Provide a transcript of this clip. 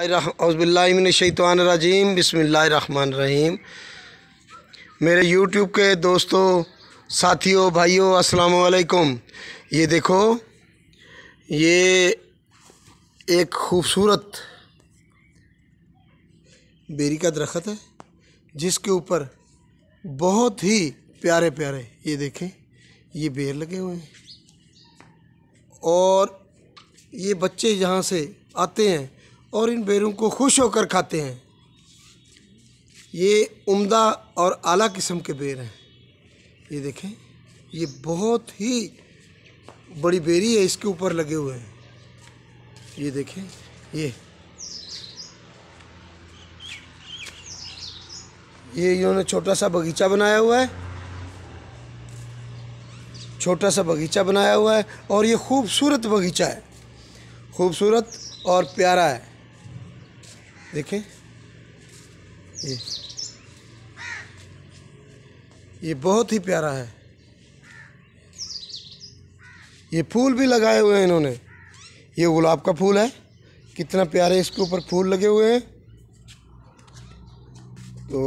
अज़बिल्लाशैतवानरजीम बसमीम मेरे यूट्यूब के दोस्तों साथियों भाइयों अस्सलाम वालेकुम ये देखो ये एक खूबसूरत बेरी का दरख्त है जिसके ऊपर बहुत ही प्यारे प्यारे ये देखें ये बेर लगे हुए हैं और ये बच्चे यहाँ से आते हैं और इन बेरों को खुश होकर खाते हैं ये उम्दा और आला किस्म के बेर हैं ये देखें ये बहुत ही बड़ी बेरी है इसके ऊपर लगे हुए हैं ये देखें ये ये इन्होंने छोटा सा बगीचा बनाया हुआ है छोटा सा बगीचा बनाया हुआ है और ये खूबसूरत बगीचा है खूबसूरत और प्यारा है देखें ये ये बहुत ही प्यारा है ये फूल भी लगाए हुए हैं इन्होंने ये गुलाब का फूल है कितना प्यारे इसके ऊपर फूल लगे हुए हैं तो